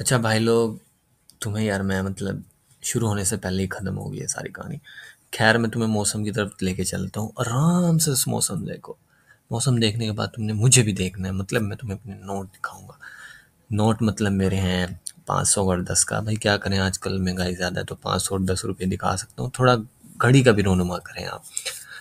अच्छा भाई लोग, तुम्हें यार मैं मतलब शुरू होने से पहले ही ख़त्म हो गई है सारी कहानी। ख़ैर मैं तुम्हें मौसम की तरफ लेके चलता हूँ, आराम से उस मौसम देखो। मौसम देखने के बाद तुमने मुझे भी देखना है मतलब मैं तुम्हें अपने नोट दिखाऊँगा। नोट मतलब मेरे हैं पाँच सौ और दस का भाई क्या करें आजकल महंगाई ज़्यादा है तो पाँच सौ और रुपये दिखा सकता हूँ, थोड़ा घड़ी का भी रोनुमा करें आप।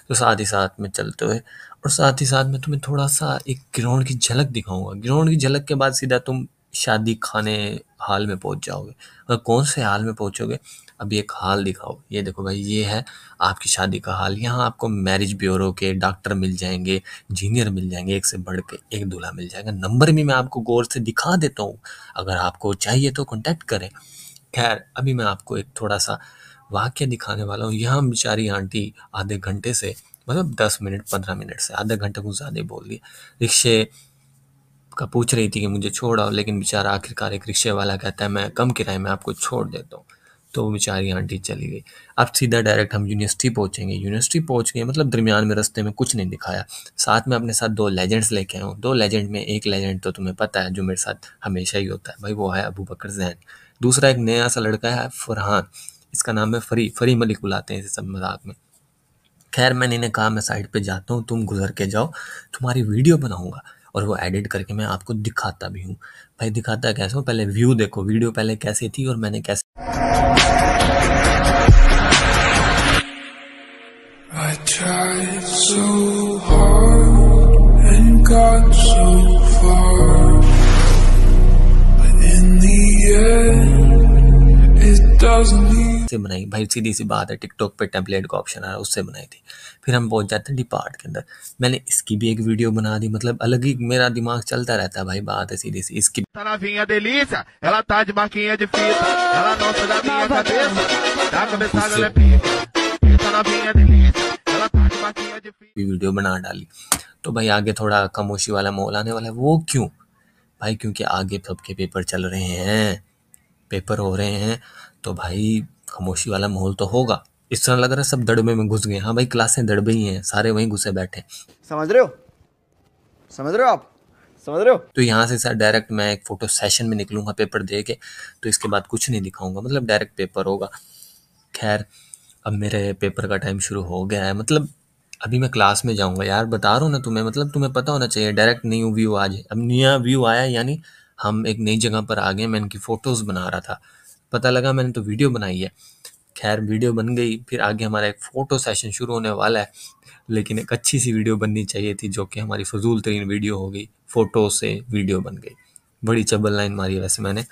तो साथ ही साथ में चलते हुए और साथ ही साथ मैं तुम्हें थोड़ा-सा एक ग्राउंड की झलक दिखाऊँगा। ग्राउंड की झलक के बाद सीधा तुम शादी खाने हाल में पहुंच जाओगे अगर कौन से हाल में पहुंचोगे अभी एक हाल दिखाओ ये देखो भाई ये है आपकी शादी का हाल यहाँ आपको मैरिज ब्यूरो के डॉक्टर मिल जाएंगे इंजीनियर मिल जाएंगे एक से बढ़ के एक दूल्हा मिल जाएगा नंबर भी मैं आपको गौर से दिखा देता हूँ अगर आपको चाहिए तो कॉन्टैक्ट करें खैर अभी मैं आपको एक थोड़ा सा वाक्य दिखाने वाला हूँ यहाँ बेचारी आंटी आधे घंटे से मतलब दस मिनट पंद्रह मिनट से आधे घंटे कुछ ज़्यादा बोल दिया रिक्शे का पूछ रही थी कि मुझे छोड़ आओ लेकिन बेचारा आखिरकार एक रिक्शे वाला कहता है मैं कम किराए में आपको छोड़ देता हूँ तो वो बेचारी आंटी चली गई अब सीधा डायरेक्ट हम यूनिवर्सिटी पहुँचेंगे यूनिवर्सिटी पहुँच गए मतलब दरमियान में रस्ते में कुछ नहीं दिखाया साथ में अपने साथ दो लेजेंड्स लेके आए हूँ दो लेजेंड में एक लेजेंड तो तुम्हें पता है जो मेरे साथ हमेशा ही होता है भाई वो है अबू बकर जैन दूसरा एक नया सा लड़का है फरहान इसका नाम है फरी फरी मलिक बुलाते हैं इसे सब मजाक में खैर मैंने इन्हें कहा मैं साइड पे जाता हूँ तुम गुजर के जाओ तुम्हारी वीडियो बनाऊँगा और वो एडिट करके मैं आपको दिखाता भी हूँ भाई दिखाता कैसे हूँ पहले व्यू देखो वीडियो पहले कैसे थी और मैंने कैसे से बनाई भाई सीधी सी बात है टिकटॉक पे टेम्पलेट का ऑप्शन आ रहा है उससे बनाई थी फिर हम पहुंच जाते हैं डिपार्ट के अंदर मैंने इसकी भी एक वीडियो बना दी मतलब अलग ही मेरा दिमाग चलता रहता है भाई बात है सीधी सी इसकी वीडियो बना डाली तो भाई आगे थोड़ा खामोशी वाला माहौल आने वाला है वो क्यों भाई क्योंकि आगे सबके पेपर चल रहे हैं पेपर हो रहे हैं तो भाई खामोशी वाला माहौल तो होगा इस तरह लग रहा है सब दड़बे में घुस गए हाँ भाई क्लासें दड़बे ही हैं सारे वहीं घुसे बैठे समझ रहे हो समझ रहे हो आप समझ रहे हो तो यहाँ से सर डायरेक्ट मैं एक फोटो सेशन में निकलूंगा पेपर दे के तो इसके बाद कुछ नहीं दिखाऊंगा मतलब डायरेक्ट पेपर होगा खैर अब मेरे पेपर का टाइम शुरू हो गया है मतलब अभी मैं क्लास में जाऊंगा यार बता रहा हूँ ना तुम्हें मतलब तुम्हें पता होना चाहिए डायरेक्ट न्यू व्यू आज अब नया व्यू आया यानी हम एक नई जगह पर आ गए मैं इनकी फ़ोटोज़ बना रहा था पता लगा मैंने तो वीडियो बनाई है खैर वीडियो बन गई फिर आगे हमारा एक फ़ोटो सेशन शुरू होने वाला है लेकिन एक अच्छी सी वीडियो बननी चाहिए थी जो कि हमारी फजूल तरीन वीडियो हो गई फ़ोटो से वीडियो बन गई बड़ी चबल लाइन मारी वैसे मैंने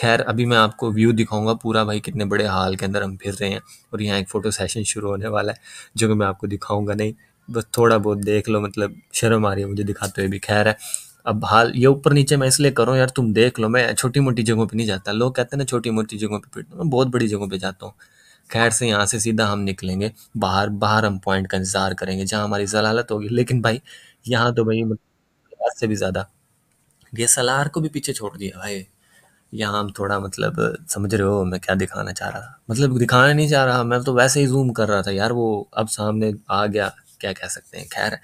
खैर अभी मैं आपको व्यू दिखाऊंगा पूरा भाई कितने बड़े हाल के अंदर हम फिर रहे हैं और यहाँ एक फ़ोटो सेशन शुरू होने वाला है जो कि मैं आपको दिखाऊंगा नहीं बस तो थोड़ा बहुत देख लो मतलब शर्म आ रही है मुझे दिखाते हुए भी खैर है अब हाल ये ऊपर नीचे मैं इसलिए करूँ यार तुम देख लो मैं छोटी मोटी जगहों पर नहीं जाता लोग कहते हैं ना छोटी मोटी जगहों पर पीटता मैं बहुत बड़ी जगहों पर जाता हूँ खैर से यहाँ से सीधा हम निकलेंगे बाहर बाहर हम पॉइंट का इंतजार करेंगे जहाँ हमारी जलालत होगी लेकिन भाई यहाँ तो भाई मतलब से भी ज़्यादा सलार को भी पीछे छोड़ दिया भाई यहाँ हम थोड़ा मतलब समझ रहे हो मैं क्या दिखाना चाह रहा था मतलब दिखाना नहीं चाह रहा मैं तो वैसे ही जूम कर रहा था यार वो अब सामने आ गया क्या कह सकते हैं खैर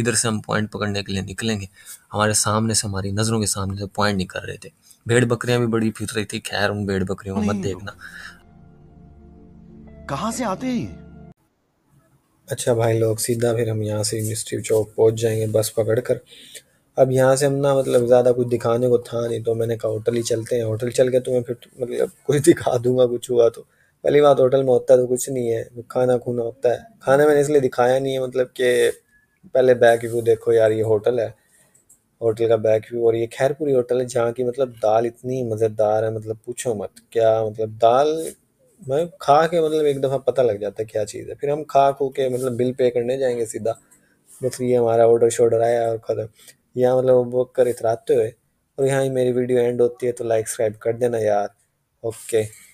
इधर से हम पॉइंट पकड़ने के लिए निकलेंगे हमारे सामने से हमारी नज़रों के सामने से पॉइंट निकल रहे थे भेड़ बकरियां भी बड़ी फिर रही थी खैर उन भेड़ बकरियों को मत देखना कहाँ से आते हैं अच्छा भाई लोग सीधा फिर हम यहाँ से मिस्ट्री चौक पहुँच जाएंगे बस पकड़ कर अब यहाँ से हम ना मतलब ज़्यादा कुछ दिखाने को था नहीं तो मैंने कहा होटल ही चलते हैं होटल चल के तो मैं फिर मतलब कुछ दिखा दूंगा कुछ हुआ तो पहली बात होटल में होता तो कुछ नहीं है खाना खूना होता है खाना मैंने इसलिए दिखाया नहीं है मतलब कि पहले बैक व्यू देखो यार ये होटल है होटल का बैक व्यू और ये खैरपुरी होटल है जहाँ की मतलब दाल इतनी मज़ेदार है मतलब पूछो मत क्या मतलब दाल मैं खा के मतलब एक दफ़ा पता लग जाता है क्या चीज़ है फिर हम खा खो के मतलब बिल पे करने जाएंगे सीधा बस ये हमारा ऑर्डर शॉर्डर आया और ख़त्म यहाँ मतलब बुक कर इतराते हुए और यहाँ ही मेरी वीडियो एंड होती है तो लाइक सब्सक्राइब कर देना यार ओके